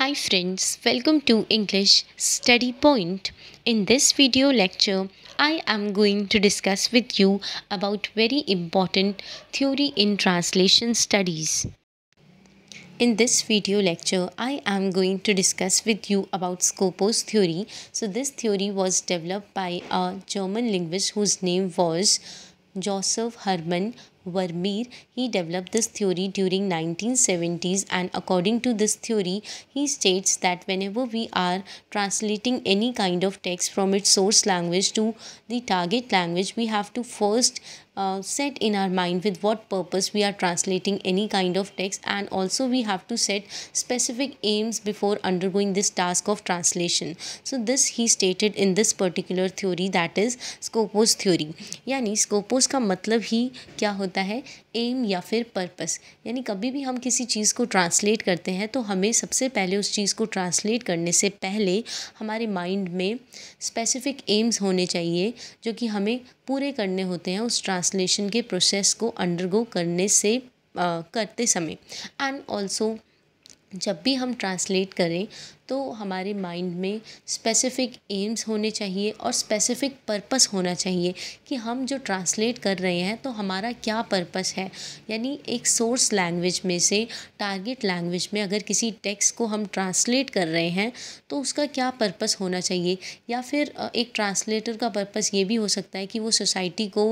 Hi friends, welcome to English Study Point. In this video lecture, I am going to discuss with you about very important theory in translation studies. In this video lecture, I am going to discuss with you about Scopus theory. So this theory was developed by a German linguist whose name was Joseph Hermann Vermeer, he developed this theory during 1970s and according to this theory, he states that whenever we are translating any kind of text from its source language to the target language, we have to first uh, set in our mind with what purpose we are translating any kind of text and also we have to set specific aims before undergoing this task of translation so this he stated in this particular theory that Skopos theory. Yani Skopos ka matlab ही kya hota hai? Aim या फिर purpose यानी कभी भी हम किसी चीज़ को translate करते हैं तो हमें सबसे पहले उस चीज़ को ट्रांसलेट करने से पहले हमारे माइंड में स्पेसिफिक एम्स होने चाहिए जो कि हमें पूरे करने होते हैं उस ट्रांसलेशन के प्रोसेस को अंडरगो करने से आ, करते समय एंड ऑल्सो जब भी हम ट्रांसलेट करें तो हमारे माइंड में स्पेसिफ़िक एम्स होने चाहिए और स्पेसिफ़िक पर्पस होना चाहिए कि हम जो ट्रांसलेट कर रहे हैं तो हमारा क्या पर्पस है यानी एक सोर्स लैंग्वेज में से टारगेट लैंग्वेज में अगर किसी टेक्स्ट को हम ट्रांसलेट कर रहे हैं तो उसका क्या पर्पस होना चाहिए या फिर एक ट्रांसलेटर का पर्पस ये भी हो सकता है कि वो सोसाइटी को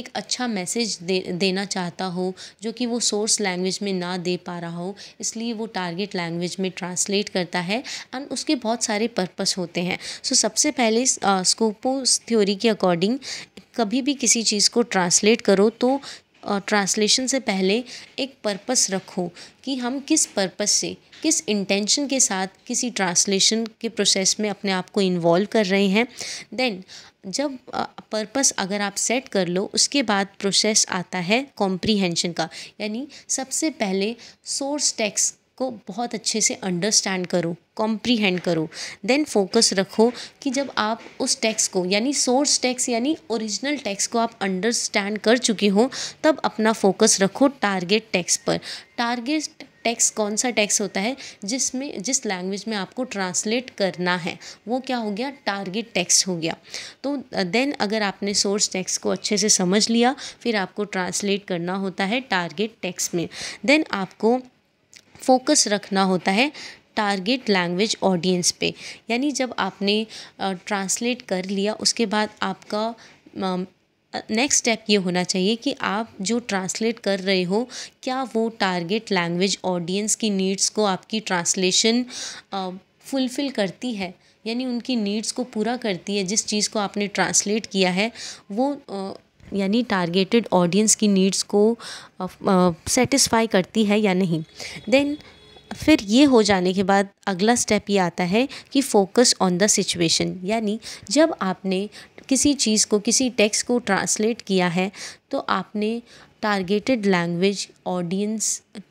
एक अच्छा मैसेज दे देना चाहता हो जो कि वो सोर्स लैंग्वेज में ना दे पा रहा हो इसलिए वो टारगेट लैंग्वेज में ट्रांसलेट करता है है एंड उसके बहुत सारे पर्पस होते हैं सो so, सबसे पहले स्कोपोस थ्योरी के अकॉर्डिंग कभी भी किसी चीज़ को ट्रांसलेट करो तो ट्रांसलेशन से पहले एक पर्पस रखो कि हम किस पर्पस से किस इंटेंशन के साथ किसी ट्रांसलेशन के प्रोसेस में अपने आप को इन्वॉल्व कर रहे हैं देन जब पर्पस अगर आप सेट कर लो उसके बाद प्रोसेस आता है कॉम्प्रीहेंशन का यानी सबसे पहले सोर्स टेक्स्ट को बहुत अच्छे से अंडरस्टैंड करो कॉम्प्रीहेंड करो देन फोकस रखो कि जब आप उस टैक्स को यानी सोर्स टैक्स यानी ओरिजिनल टैक्स को आप अंडरस्टैंड कर चुके हो तब अपना फोकस रखो टारगेट टैक्स पर टारगेट टैक्स कौन सा टैक्स होता है जिसमें जिस लैंग्वेज में आपको ट्रांसलेट करना है वो क्या हो गया टारगेट टैक्स हो गया तो देन अगर आपने सोर्स टैक्स को अच्छे से समझ लिया फिर आपको ट्रांसलेट करना होता है टारगेट टैक्स में देन आपको फोकस रखना होता है टारगेट लैंग्वेज ऑडियंस पे यानी जब आपने ट्रांसलेट कर लिया उसके बाद आपका नेक्स्ट स्टेप ये होना चाहिए कि आप जो ट्रांसलेट कर रहे हो क्या वो टारगेट लैंग्वेज ऑडियंस की नीड्स को आपकी ट्रांसलेशन फुलफ़िल करती है यानी उनकी नीड्स को पूरा करती है जिस चीज़ को आपने ट्रांसलेट किया है वो यानी टारगेटेड ऑडियंस की नीड्स को सेटिस्फाई करती है या नहीं देन फिर ये हो जाने के बाद अगला स्टेप ये आता है कि फोकस ऑन द सिचुएशन यानी जब आपने किसी चीज़ को किसी टेक्स्ट को ट्रांसलेट किया है तो आपने टारगेटेड लैंग्वेज ऑडियंस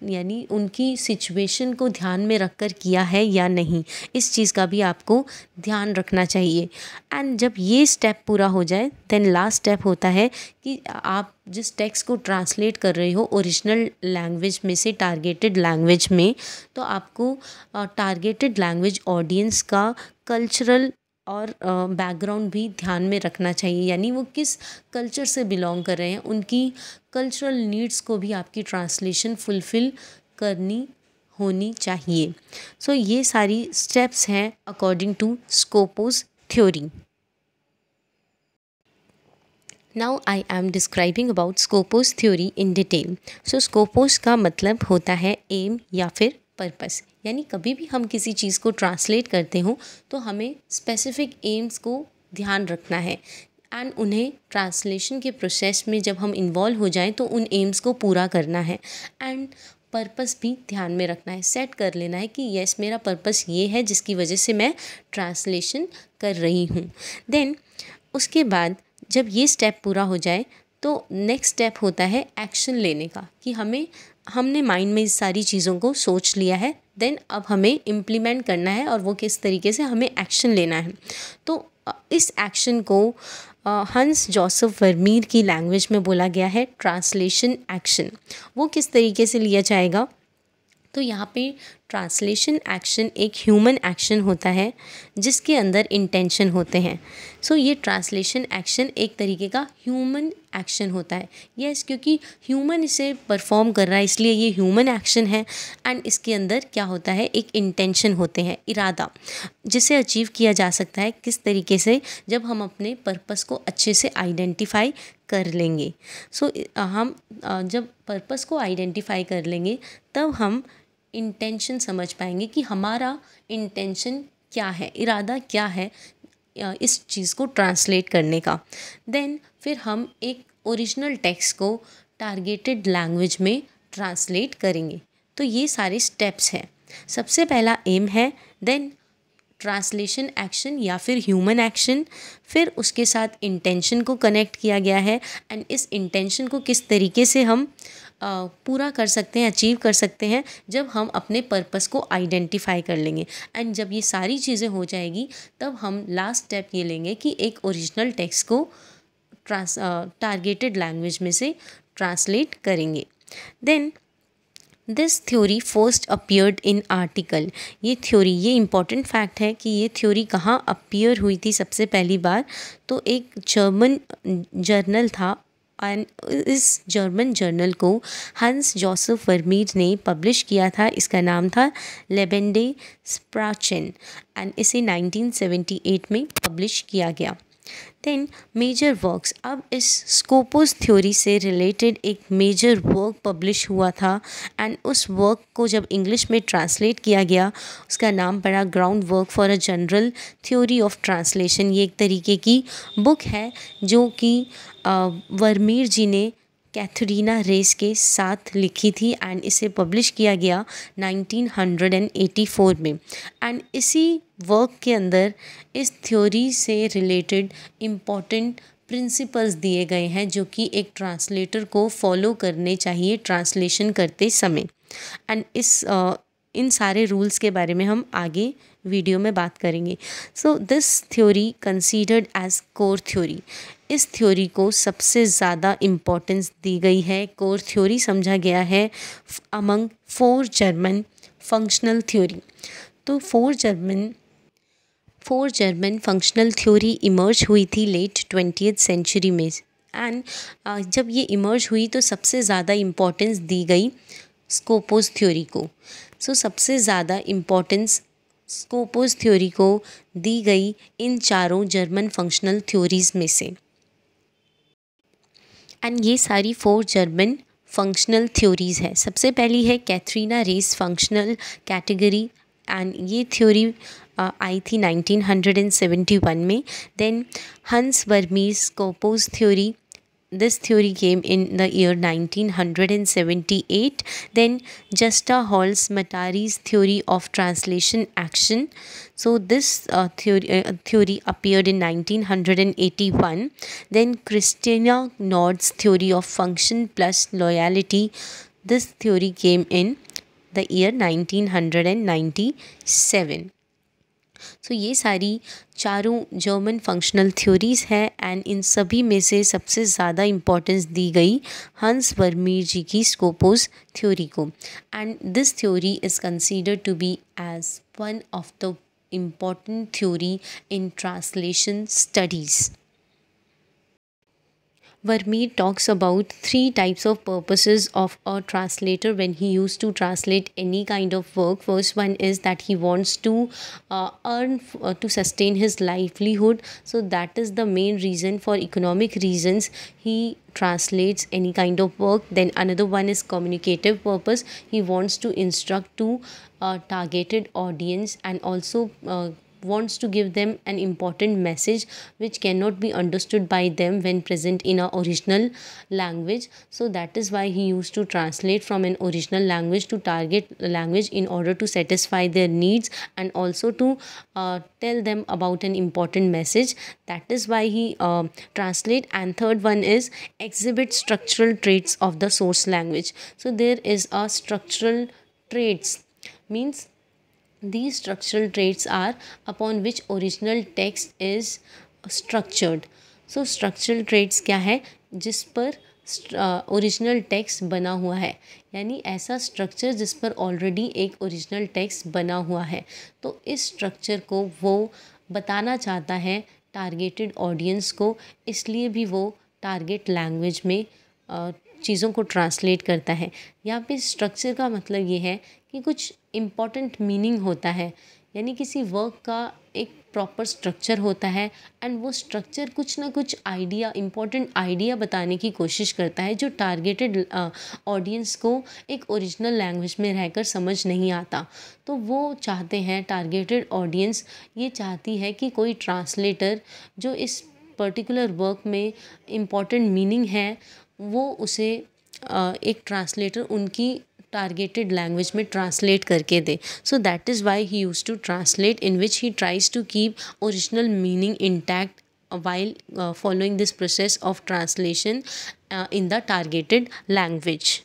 यानी उनकी सिचुएशन को ध्यान में रखकर किया है या नहीं इस चीज़ का भी आपको ध्यान रखना चाहिए एंड जब ये स्टेप पूरा हो जाए देन लास्ट स्टेप होता है कि आप जिस टेक्स्ट को ट्रांसलेट कर रहे हो ओरिजिनल लैंग्वेज में से टारगेटेड लैंग्वेज में तो आपको टारगेटेड लैंग्वेज ऑडियंस का कल्चरल और बैकग्राउंड भी ध्यान में रखना चाहिए यानी वो किस कल्चर से बिलोंग कर रहे हैं उनकी कल्चरल नीड्स को भी आपकी ट्रांसलेशन फुलफ़िल करनी होनी चाहिए सो so, ये सारी स्टेप्स हैं according to skopos theory now I am describing about skopos theory in detail so skopos का मतलब होता है एम या फिर पर्पस यानी कभी भी हम किसी चीज़ को ट्रांसलेट करते हों तो हमें स्पेसिफिक एम्स को ध्यान रखना है एंड उन्हें ट्रांसलेशन के प्रोसेस में जब हम इन्वॉल्व हो जाएं तो उन एम्स को पूरा करना है एंड पर्पस भी ध्यान में रखना है सेट कर लेना है कि यस मेरा पर्पस ये है जिसकी वजह से मैं ट्रांसलेशन कर रही हूँ देन उसके बाद जब ये स्टेप पूरा हो जाए तो नेक्स्ट स्टेप होता है एक्शन लेने का कि हमें हमने माइंड में इस सारी चीज़ों को सोच लिया है देन अब हमें इम्प्लीमेंट करना है और वो किस तरीके से हमें एक्शन लेना है तो इस एक्शन को हंस जोसफ वर्मीर की लैंग्वेज में बोला गया है ट्रांसलेशन एक्शन वो किस तरीके से लिया जाएगा तो यहाँ पे ट्रांसलेशन एक्शन एक ह्यूमन एक्शन होता है जिसके अंदर इंटेंशन होते हैं सो so, ये ट्रांसलेशन एक्शन एक तरीके का ह्यूमन एक्शन होता है यस yes, क्योंकि ह्यूमन इसे परफॉर्म कर रहा है इसलिए ये ह्यूमन एक्शन है एंड इसके अंदर क्या होता है एक इंटेंशन होते हैं इरादा जिसे अचीव किया जा सकता है किस तरीके से जब हम अपने पर्पस को अच्छे से आइडेंटिफाई कर लेंगे सो so, हम जब पर्पस को आइडेंटिफाई कर लेंगे तब हम इंटेंशन समझ पाएंगे कि हमारा इंटेंशन क्या है इरादा क्या है इस चीज़ को ट्रांसलेट करने का देन फिर हम एक ओरिजिनल टेक्स को टारगेटेड लैंग्वेज में ट्रांसलेट करेंगे तो ये सारे स्टेप्स हैं सबसे पहला एम है देन ट्रांसलेशन एक्शन या फिर ह्यूमन एक्शन फिर उसके साथ इंटेंशन को कनेक्ट किया गया है एंड इस इंटेंशन को किस तरीके से हम पूरा कर सकते हैं अचीव कर सकते हैं जब हम अपने पर्पस को आइडेंटिफाई कर लेंगे एंड जब ये सारी चीज़ें हो जाएगी तब हम लास्ट स्टेप ये लेंगे कि एक ओरिजिनल टेक्स को ट्रांस टारगेटेड लैंग्वेज में से ट्रांसलेट करेंगे then this theory first appeared in article ये थ्योरी ये इंपॉर्टेंट फैक्ट है कि ये थ्योरी कहाँ अपियर हुई थी सबसे पहली बार तो एक जर्मन जर्नल था इस जर्मन जर्नल को हंस जोसेफ वर्मीर ने पब्लिश किया था इसका नाम था लेबेंडे स्प्राचिन एंड इसे 1978 में पब्लिश किया गया देन मेजर वर्क्स अब इस स्कोपोस थ्योरी से रिलेटेड एक मेजर वर्क पब्लिश हुआ था एंड उस वर्क को जब इंग्लिश में ट्रांसलेट किया गया उसका नाम पड़ा ground work for a general theory of translation ये एक तरीके की बुक है जो कि वर्मीर जी ने कैथरीना रेस के साथ लिखी थी एंड इसे पब्लिश किया गया 1984 में एंड इसी वर्क के अंदर इस थ्योरी से रिलेटेड इम्पॉर्टेंट प्रिंसिपल्स दिए गए हैं जो कि एक ट्रांसलेटर को फॉलो करने चाहिए ट्रांसलेशन करते समय एंड इस इन सारे रूल्स के बारे में हम आगे वीडियो में बात करेंगे so this theory considered as core theory इस थ्योरी को सबसे ज़्यादा इम्पोर्टेंस दी गई है कोर थ्योरी समझा गया है among four German functional theory तो four German four German functional theory emerge हुई थी लेट ट्वेंटी सेंचुरी में एंड uh, जब ये इमर्ज हुई तो सबसे ज़्यादा इम्पोर्टेंस दी गई स्कोपोज थ्योरी को सो सबसे ज़्यादा इम्पोर्टेंस स्कोपोज थ्योरी को दी गई इन चारों जर्मन फंक्शनल थ्योरीज में से एंड ये सारी फोर जर्मन फंक्शनल थ्योरीज़ है सबसे पहली है Katharina Reiss functional category and ये थ्योरी uh, आई थी 1971 में then Hans Vermeer's skopos theory this theory came in the year 1978. Then Justa Hall's Matari's theory of translation action. So this uh, theory, uh, theory appeared in 1981. Then Christina Nord's theory of function plus loyalty. This theory came in the year 1997. So so, ये सारी चारों German functional theories हैं and इन सभी में से सबसे ज़्यादा इम्पोर्टेंस दी गई हंस वर्मीर जी की स्कोपोस थ्योरी को and this theory is considered to be as one of the important theory in translation studies Vermeer talks about three types of purposes of a translator when he used to translate any kind of work. First one is that he wants to uh, earn uh, to sustain his livelihood. So that is the main reason for economic reasons he translates any kind of work. Then another one is communicative purpose. He wants to instruct to a uh, targeted audience and also uh, wants to give them an important message which cannot be understood by them when present in a original language so that is why he used to translate from an original language to target language in order to satisfy their needs and also to uh, tell them about an important message that is why he uh, translate and third one is exhibit structural traits of the source language so there is a structural traits means These structural traits are upon which original text is structured. So structural traits क्या है जिस पर original text बना हुआ है यानी ऐसा structure जिस पर ऑलरेडी एक ओरिजिनल टेक्स्ट बना हुआ है तो इस स्ट्रक्चर को वो बताना चाहता है टारगेटेड ऑडियंस को इसलिए भी वो टारगेट लैंग्वेज में चीज़ों को ट्रांसलेट करता है यहाँ पे स्ट्रक्चर का मतलब ये है कि कुछ इम्पॉर्टेंट मीनिंग होता है यानी किसी वर्क का एक प्रॉपर स्ट्रक्चर होता है एंड वो स्ट्रक्चर कुछ ना कुछ आइडिया इम्पॉर्टेंट आइडिया बताने की कोशिश करता है जो टारगेटेड ऑडियंस uh, को एक ओरिजिनल लैंग्वेज में रहकर समझ नहीं आता तो वो चाहते हैं टारगेटेड ऑडियंस ये चाहती है कि कोई ट्रांसलेटर जो इस पर्टिकुलर वर्क में इम्पॉर्टेंट मीनिंग है वो उसे एक ट्रांसलेटर उनकी टारगेटेड लैंग्वेज में ट्रांसलेट करके दे so that is why he use to translate in which he tries to keep original meaning intact while following this process of translation in the targeted language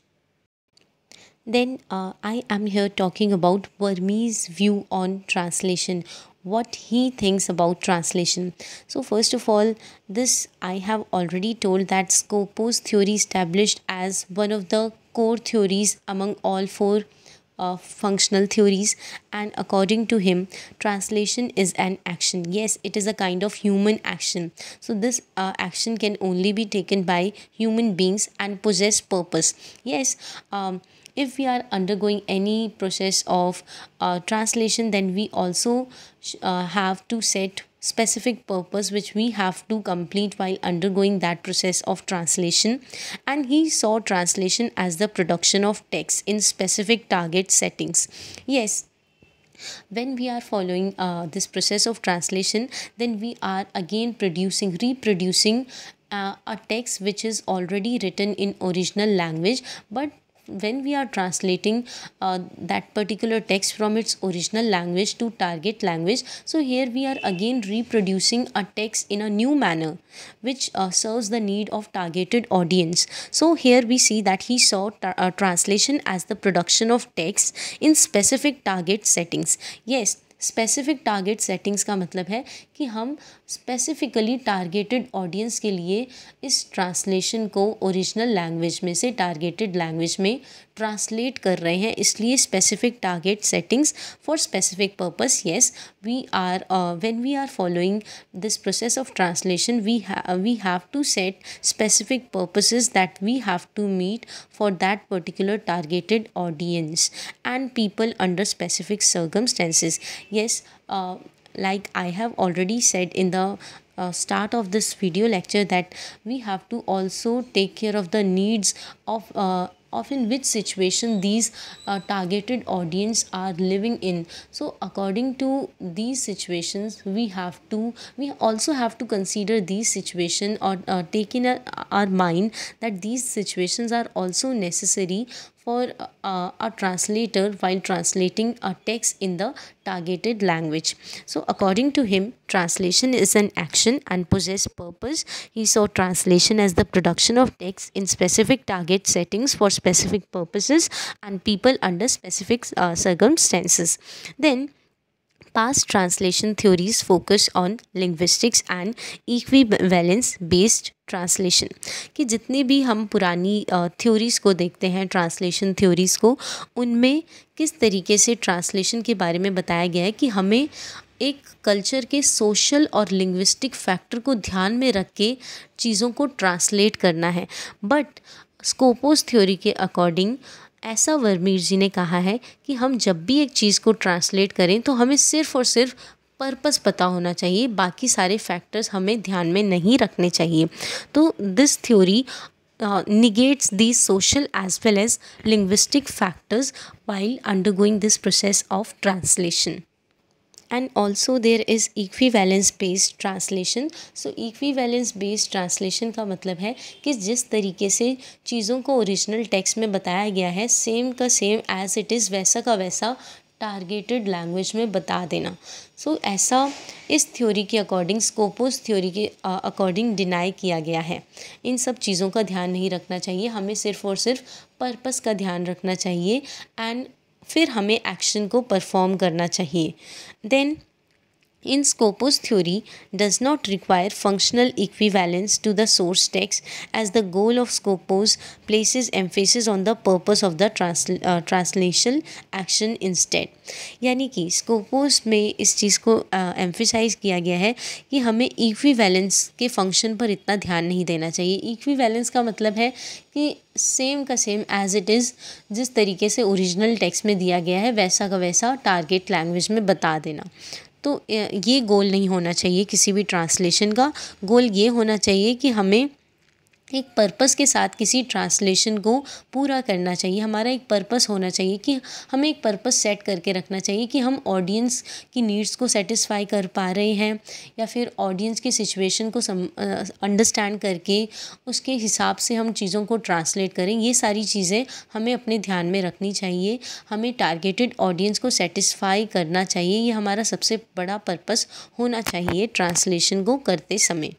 then I am here talking about Vermeer's view on translation what he thinks about translation. So, first of all, this I have already told that Scopus theory established as one of the core theories among all four uh, functional theories, and according to him, translation is an action. Yes, it is a kind of human action. So, this uh, action can only be taken by human beings and possess purpose. Yes, um, if we are undergoing any process of uh, translation then we also uh, have to set specific purpose which we have to complete while undergoing that process of translation and he saw translation as the production of text in specific target settings yes when we are following uh, this process of translation then we are again producing reproducing uh, a text which is already written in original language but when we are translating uh, that particular text from its original language to target language so here we are again reproducing a text in a new manner which uh, serves the need of targeted audience so here we see that he saw uh, translation as the production of text in specific target settings yes specific target settings का मतलब है कि हम specifically targeted audience के लिए इस translation को original language में से टारगेटेड लैंग्वेज में ट्रांसलेट कर रहे हैं इसलिए specific target settings for specific purpose yes we are when we are following this process of translation we we have to set specific purposes that we have to meet for that particular targeted audience and people under specific circumstances yes uh, like i have already said in the uh, start of this video lecture that we have to also take care of the needs of uh, of in which situation these uh, targeted audience are living in so according to these situations we have to we also have to consider these situation or uh, take in our, our mind that these situations are also necessary for uh, a translator while translating a text in the targeted language. So, according to him, translation is an action and possess purpose. He saw translation as the production of text in specific target settings for specific purposes and people under specific uh, circumstances. Then, Past translation theories focus on linguistics and equivalence based translation कि जितने भी हम पुरानी theories को देखते हैं translation theories को उनमें किस तरीके से ट्रांसलेशन के बारे में बताया गया है कि हमें एक कल्चर के सोशल और लिंग्विस्टिक फैक्टर को ध्यान में रख के चीज़ों को ट्रांसलेट करना है बट स्कोपोस थ्योरी के अकॉर्डिंग ऐसा वर्मीर जी ने कहा है कि हम जब भी एक चीज़ को ट्रांसलेट करें तो हमें सिर्फ और सिर्फ पर्पस पता होना चाहिए बाकी सारे फैक्टर्स हमें ध्यान में नहीं रखने चाहिए तो this theory negates the social as well as linguistic factors while undergoing this process of translation and also there is equivalence based translation so equivalence based translation का मतलब है कि जिस तरीके से चीज़ों को ओरिजिनल टेक्स्ट में बताया गया है सेम का सेम एज इट इज़ वैसा का वैसा टारगेटेड लैंग्वेज में बता देना सो so, ऐसा इस थ्योरी के अकॉर्डिंग स्कोपोस थ्योरी के अकॉर्डिंग डिनाई किया गया है इन सब चीज़ों का ध्यान नहीं रखना चाहिए हमें सिर्फ़ और सिर्फ पर्पस का ध्यान रखना चाहिए एंड फिर हमें एक्शन को परफॉर्म करना चाहिए then In Scopus theory does not require functional equivalence to the source text as the goal of Scopus places emphasis on the purpose of the transl uh, translation action instead. यानी कि स्कोपोस में इस चीज़ को emphasise uh, किया गया है कि हमें इक्विवेलेंस के फंक्शन पर इतना ध्यान नहीं देना चाहिए इक्विवेलेंस का मतलब है कि सेम का सेम एज इट इज़ जिस तरीके से ओरिजिनल टेक्स्ट में दिया गया है वैसा का वैसा टारगेट लैंग्वेज में बता देना तो ये गोल नहीं होना चाहिए किसी भी ट्रांसलेशन का गोल ये होना चाहिए कि हमें एक पर्पस के साथ किसी ट्रांसलेशन को पूरा करना चाहिए हमारा एक पर्पस होना चाहिए कि हमें एक पर्पस सेट करके रखना चाहिए कि हम ऑडियंस की नीड्स को सेटिस्फाई कर पा रहे हैं या फिर ऑडियंस की सिचुएशन को सम अंडरस्टैंड करके उसके हिसाब से हम चीज़ों को ट्रांसलेट करें ये सारी चीज़ें हमें अपने ध्यान में रखनी चाहिए हमें टारगेटेड ऑडियंस को सेटिस्फाई करना चाहिए ये हमारा सबसे बड़ा पर्पस होना चाहिए ट्रांसलेशन को करते समय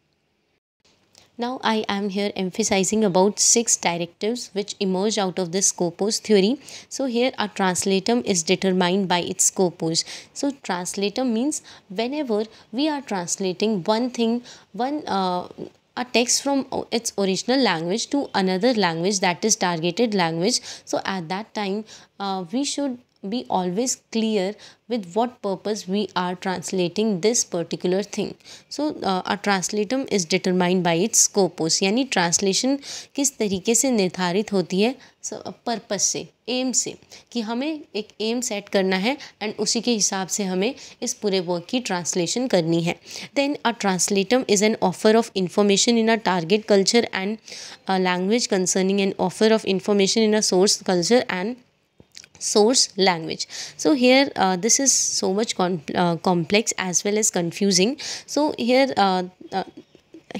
Now I am here emphasizing about six directives which emerge out of this Scopus theory. So here a translatum is determined by its Scopus. So translatum means whenever we are translating one thing, one uh, a text from its original language to another language that is targeted language so at that time uh, we should be always clear with what purpose we are translating this particular thing so uh, a translatum is determined by its scopus यानी translation किस तरीके से निर्धारित होती है purpose से M से कि हमें एक एम सेट करना है एंड उसी के हिसाब से हमें इस पूरे वर्क की ट्रांसलेशन करनी है then a translatum is an offer of information in a target culture and language concerning an offer of information in a source culture and source language so here uh, this is so much com uh, complex as well as confusing so here uh, uh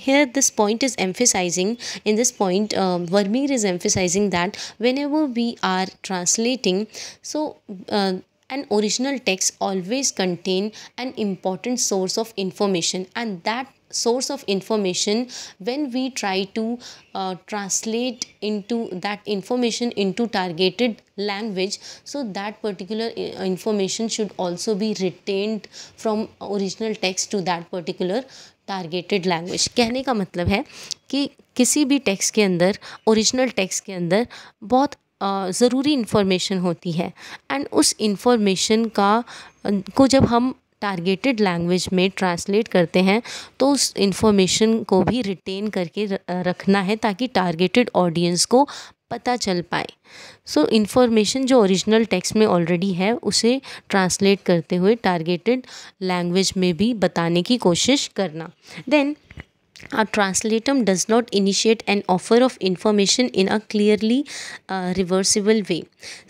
here this point is emphasizing in this point uh, Vermeer is emphasizing that whenever we are translating so uh, an original text always contain an important source of information and that source of information when we try to uh, translate into that information into targeted language so that particular information should also be retained from original text to that particular targeted language कहने का मतलब है कि किसी भी text के अंदर original text के अंदर बहुत ज़रूरी इन्फॉर्मेशन होती है एंड उस इन्फॉर्मेशन का को जब हम टारगेटेड लैंग्वेज में ट्रांसलेट करते हैं तो उस इंफॉर्मेशन को भी रिटेन करके रखना है ताकि टारगेटेड ऑडियंस को पता चल पाए सो इन्फॉर्मेशन जो ओरिजिनल टेक्स्ट में ऑलरेडी है उसे ट्रांसलेट करते हुए टारगेटेड लैंग्वेज में भी बताने की कोशिश करना then a translatum does not initiate an offer of information in a clearly reversible way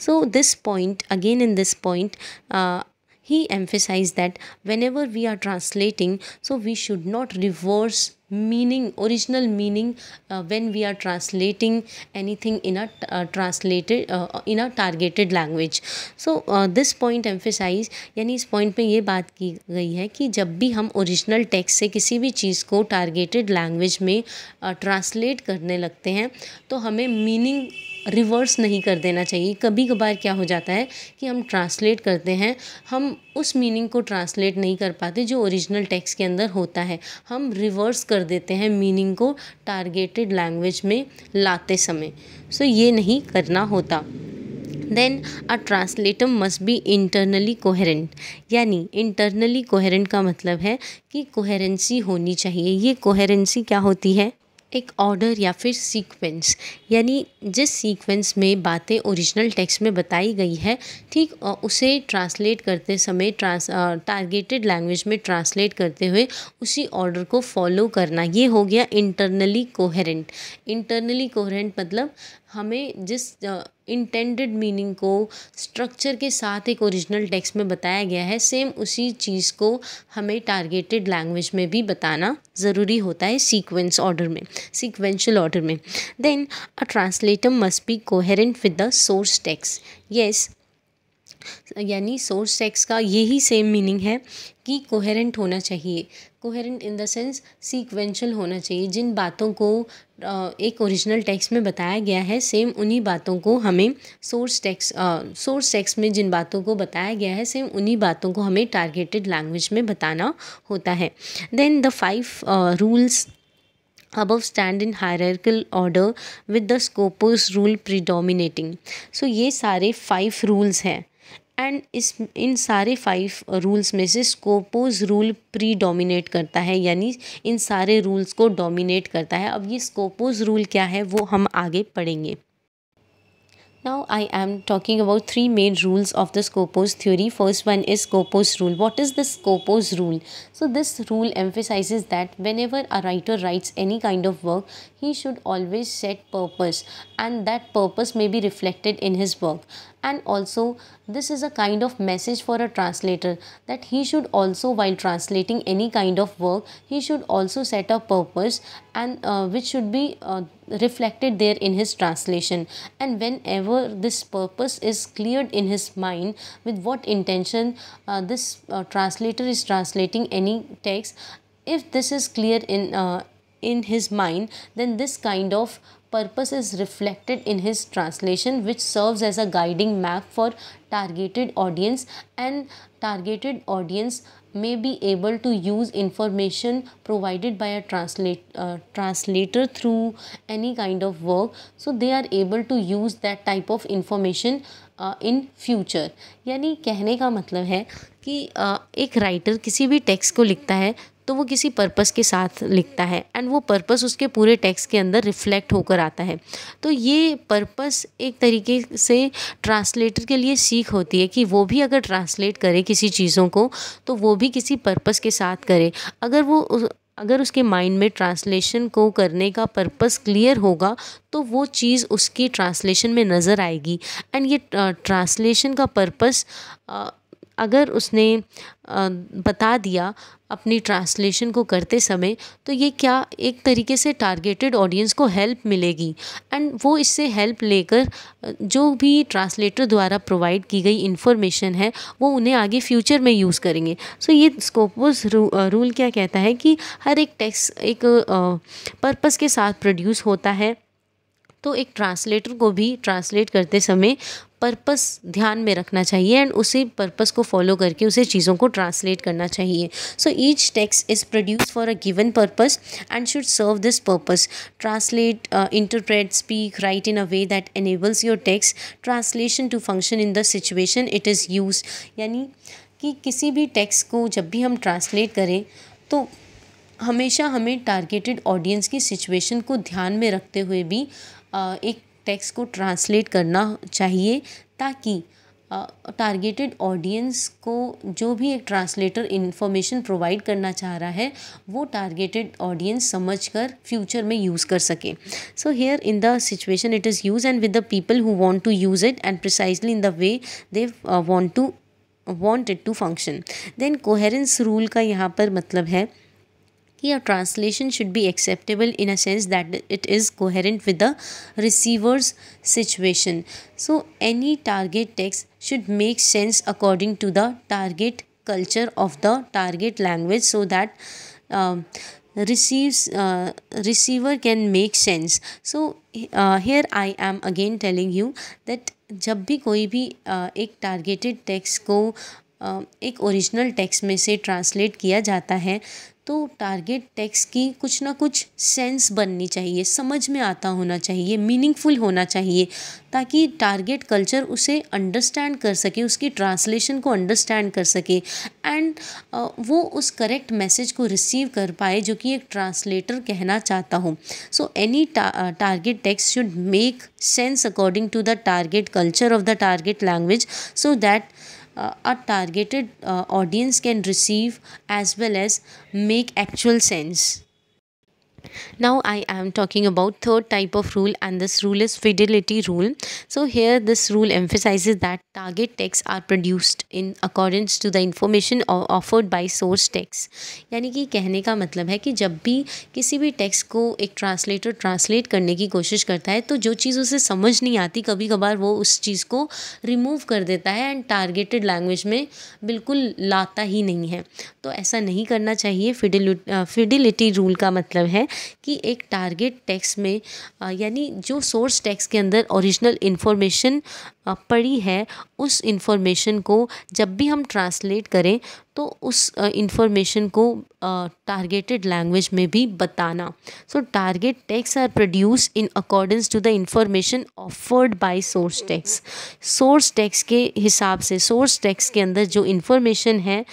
so this point again in this point He emphasized that whenever we are translating, so we should not reverse meaning original meaning uh, when we are translating anything in a uh, translated uh, in a targeted language so uh, this point emphasize यानी इस point पे ये बात की गई है कि जब भी हम original text से किसी भी चीज़ को targeted language में translate करने लगते हैं तो हमें meaning रिवर्स नहीं कर देना चाहिए कभी कभार क्या हो जाता है कि हम ट्रांसलेट करते हैं हम उस मीनिंग को ट्रांसलेट नहीं कर पाते जो ओरिजिनल टेक्स्ट के अंदर होता है हम रिवर्स कर देते हैं मीनिंग को टारगेटेड लैंग्वेज में लाते समय सो ये नहीं करना होता then a translator must be internally coherent यानी इंटरनली कोहेरेंट का मतलब है कि कोहेरेंसी होनी चाहिए ये कोहेरेंसी क्या होती है एक ऑर्डर या फिर सीक्वेंस यानी जिस सीक्वेंस में बातें ओरिजिनल टेक्स्ट में बताई गई है ठीक उसे ट्रांसलेट करते समय ट्रांस टारगेटेड लैंग्वेज में ट्रांसलेट करते हुए उसी ऑर्डर को फॉलो करना ये हो गया इंटरनली कोहेरेंट इंटरनली कोहेरेंट मतलब हमें जिस इंटेंडेड मीनिंग को स्ट्रक्चर के साथ एक ओरिजिनल टेक्स्ट में बताया गया है सेम उसी चीज़ को हमें टारगेटेड लैंग्वेज में भी बताना ज़रूरी होता है सीक्वेंस ऑर्डर में सीक्वेंशियल ऑर्डर में then a translator must be coherent with the source text yes यानी सोर्स टेक्स का यही सेम मीनिंग है कि कोहेरेंट होना चाहिए coherent in the sense sequential होना चाहिए जिन बातों को एक ओरिजिनल टेक्स में बताया गया है सेम उन्हीं बातों को हमें सोर्स टेक्स सोर्स टेक्स में जिन बातों को बताया गया है सेम उन्हीं बातों को हमें टारगेटेड लैंग्वेज में बताना होता है then the five rules above stand in hierarchical order with the scopus rule predominating so ये सारे फाइव रूल्स हैं एंड इस इन सारे फाइव रूल्स में से स्कोपोज रूल प्री डोमिनेट करता है यानी इन सारे रूल्स को डोमिनेट करता है अब ये स्कोपोज रूल क्या है वो हम आगे पढ़ेंगे now I am talking about three main rules of the skopos theory first one is skopos rule what is the skopos rule so this rule emphasize that whenever a writer writes any kind of work he should always set purpose and that purpose may be reflected in his work and also this is a kind of message for a translator that he should also while translating any kind of work he should also set a purpose and uh, which should be uh, reflected there in his translation and whenever this purpose is cleared in his mind with what intention uh, this uh, translator is translating any text if this is clear in uh, in his mind then this kind of purpose is reflected in his translation which serves as a guiding map for targeted audience and targeted audience may be able to use information provided by a translate, uh, translator through any kind of work so they are able to use that type of information in future यानी कहने का मतलब है कि एक writer किसी भी text को लिखता है तो वो किसी पर्पस के साथ लिखता है एंड वो पर्पस उसके पूरे टेक्स्ट के अंदर रिफ्लेक्ट होकर आता है तो ये पर्पस एक तरीके से ट्रांसलेटर के लिए सीख होती है कि वो भी अगर ट्रांसलेट करे किसी चीज़ों को तो वो भी किसी पर्पस के साथ करे अगर वो अगर उसके माइंड में ट्रांसलेशन को करने का पर्पस क्लियर होगा तो वो चीज़ उसकी ट्रांसलेशन में नज़र आएगी एंड ये ट्रांसलेशन का पर्पस अगर उसने बता दिया अपनी ट्रांसलेशन को करते समय तो ये क्या एक तरीके से टारगेटेड ऑडियंस को हेल्प मिलेगी एंड वो इससे हेल्प लेकर जो भी ट्रांसलेटर द्वारा प्रोवाइड की गई इन्फॉर्मेशन है वो उन्हें आगे फ्यूचर में यूज़ करेंगे सो so ये स्कोपोस रू, रूल क्या कहता है कि हर एक टेक्स्ट एक पर्पस uh, के साथ प्रोड्यूस होता है तो एक ट्रांसलेटर को भी ट्रांसलेट करते समय पर्पस ध्यान में रखना चाहिए एंड उसी पर्पस को फॉलो करके उसे चीज़ों को ट्रांसलेट करना चाहिए so each text is produce for a given purpose and should serve this purpose translate interpret speak write in a way that enables your text translation to function in the situation it is use यानी कि किसी भी takes को जब भी हम translate करें तो हमेशा हमें टारगेटेड ऑडियंस की सिचुएशन को ध्यान में रखते हुए भी एक टेक्स्ट को ट्रांसलेट करना चाहिए ताकि टारगेटेड ऑडियंस को जो भी एक ट्रांसलेटर इन्फॉर्मेशन प्रोवाइड करना चाह रहा है वो टारगेटेड ऑडियंस समझ कर फ्यूचर में यूज़ कर सके so here in the situation it is use and with the people who want to use it and precisely in the way they want to want it to function then coherence rule का यहाँ पर मतलब है कि a translation should be acceptable in a sense that it is coherent with the receiver's situation so any target text should make sense according to the target culture of the target language so that receives uh, receiver can make sense so uh, here i am again telling जब भी कोई भी uh, एक targeted text को uh, एक original text में से translate किया जाता है तो टारगेट टेक्स्ट की कुछ ना कुछ सेंस बननी चाहिए समझ में आता होना चाहिए मीनिंगफुल होना चाहिए ताकि टारगेट कल्चर उसे अंडरस्टैंड कर सके उसकी ट्रांसलेशन को अंडरस्टैंड कर सके एंड वो उस करेक्ट मैसेज को रिसीव कर पाए जो कि एक ट्रांसलेटर कहना चाहता हो so any target text should make sense according to the target culture of the target language so that uh, a targeted uh, audience can receive as well as make actual sense now i am talking about third type of rule and this rule is fidelity rule so here this rule emphasizes that target texts are produced in accordance to the information offered by source text yani ki kehne ka matlab hai ki jab bhi kisi bhi text ko ek translator translate karne ki koshish karta hai to jo cheez use samajh nahi aati kabhi kabhar wo us cheez ko remove kar deta hai and targeted language mein bilkul लाता hi nahi hai to aisa nahi karna chahiye fidelity rule ka matlab hai कि एक target text में यानी जो source text के अंदर original information पड़ी है उस इन्फॉर्मेशन को जब भी हम ट्रांसलेट करें तो उस इंफॉर्मेशन को टारगेटेड लैंग्वेज में भी बताना so target text are produce in accordance to the information offered by source text source text के हिसाब से सोर्स टेक्स के अंदर जो इन्फॉर्मेशन है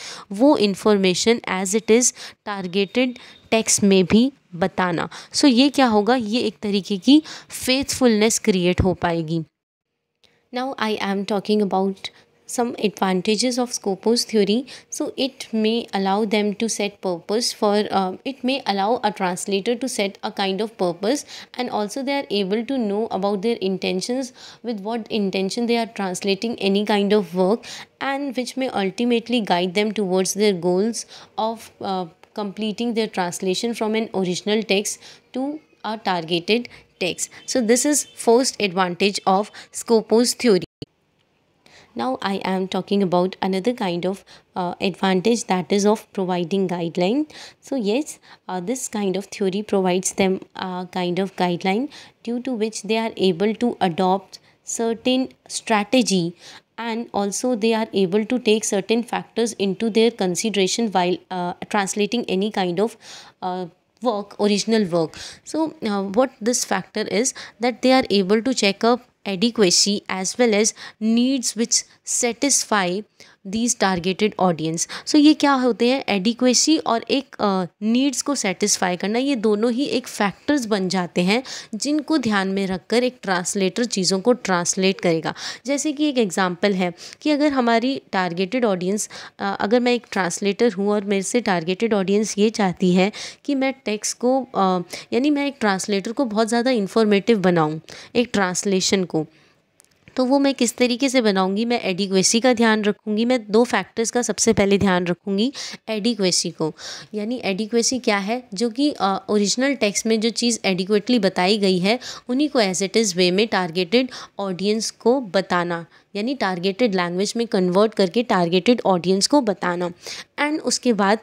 वो information as it is targeted text में भी बताना सो ये क्या होगा ये एक तरीके की फेथफुलनेस क्रिएट हो पाएगी now I am talking about some advantages of skopos theory so it may allow them to set purpose for it may allow a translator to set a kind of purpose and also they are able to know about their intention with what intention they are translating any kind of work and which may ultimately guide them towards their goals of completing their translation from an original text to a targeted text. So this is first advantage of Scopus theory. Now I am talking about another kind of uh, advantage that is of providing guideline. So yes, uh, this kind of theory provides them a kind of guideline due to which they are able to adopt certain strategy and also they are able to take certain factors into their consideration while uh, translating any kind of uh, work original work so uh, what this factor is that they are able to check up adequacy as well as needs which satisfy these targeted audience so ये क्या होते हैं adequacy और एक needs uh, को satisfy करना ये दोनों ही एक फैक्टर्स बन जाते हैं जिनको ध्यान में रखकर एक ट्रांसलेटर चीज़ों को ट्रांसलेट करेगा जैसे कि एक एग्ज़ाम्पल है कि अगर हमारी टारगेटेड ऑडियंस uh, अगर मैं एक ट्रांसलेटर हूँ और मेरे से टारगेटेड ऑडियंस ये चाहती है कि मैं टेक्स को uh, यानी मैं एक ट्रांसलेटर को बहुत ज़्यादा इन्फॉर्मेटिव बनाऊँ एक ट्रांसलेशन को तो वो मैं किस तरीके से बनाऊँगी मैं एडिक्वेसी का ध्यान रखूँगी मैं दो फैक्टर्स का सबसे पहले ध्यान रखूँगी एडिक्वेसी को यानी एडिक्वेसी क्या है जो कि ओरिजिनल टेक्स्ट में जो चीज़ एडिक्वेटली बताई गई है उन्हीं को एज इट इज़ वे में टारगेटेड ऑडियंस को बताना यानी टारगेटेड लैंग्वेज में कन्वर्ट करके टारगेटेड ऑडियंस को बताना एंड उसके बाद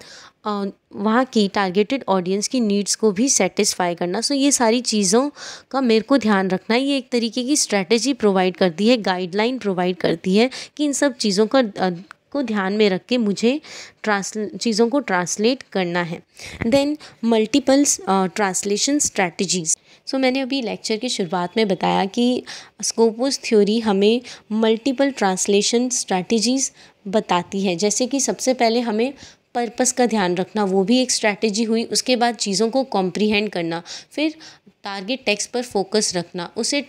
वहाँ की टारगेटेड ऑडियंस की नीड्स को भी सेटिस्फाई करना सो ये सारी चीज़ों का मेरे को ध्यान रखना ये एक तरीके की स्ट्रैटेजी प्रोवाइड करती है गाइडलाइन प्रोवाइड करती है कि इन सब चीज़ों का को ध्यान में रख के मुझे ट्रांस चीज़ों को ट्रांसलेट करना है then multiples translation strategies so मैंने अभी लेक्चर की शुरुआत में बताया कि स्कोपोस थ्योरी हमें मल्टीपल ट्रांसलेशन स्ट्रैटेजीज़ बताती है जैसे कि सबसे पहले हमें पर्पस का ध्यान रखना वो भी एक स्ट्रैटेजी हुई उसके बाद चीज़ों को कॉम्प्रीहेंड करना फिर टारगेट टेक्स्ट पर फोकस रखना उसे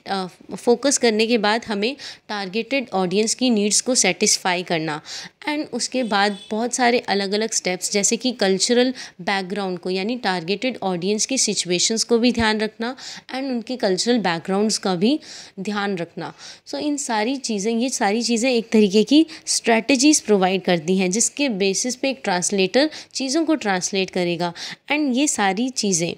फोकस करने के बाद हमें टारगेटेड ऑडियंस की नीड्स को सेटिस्फाई करना एंड उसके बाद बहुत सारे अलग अलग स्टेप्स जैसे कि कल्चरल बैकग्राउंड को यानी टारगेटेड ऑडियंस की सिचुएशंस को भी ध्यान रखना एंड उनके कल्चरल बैकग्राउंड्स का भी ध्यान रखना सो so, इन सारी चीज़ें ये सारी चीज़ें एक तरीके की स्ट्रैटेजीज प्रोवाइड करती हैं जिसके बेसिस पे एक ट्रांसलेटर चीज़ों को ट्रांसलेट करेगा एंड ये सारी चीज़ें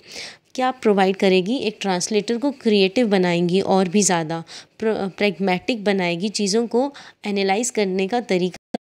क्या प्रोवाइड करेगी एक ट्रांसलेटर को क्रिएटिव बनाएंगी और भी ज़्यादा प्रेगमेटिक बनाएगी चीज़ों को एनालाइज करने का तरीका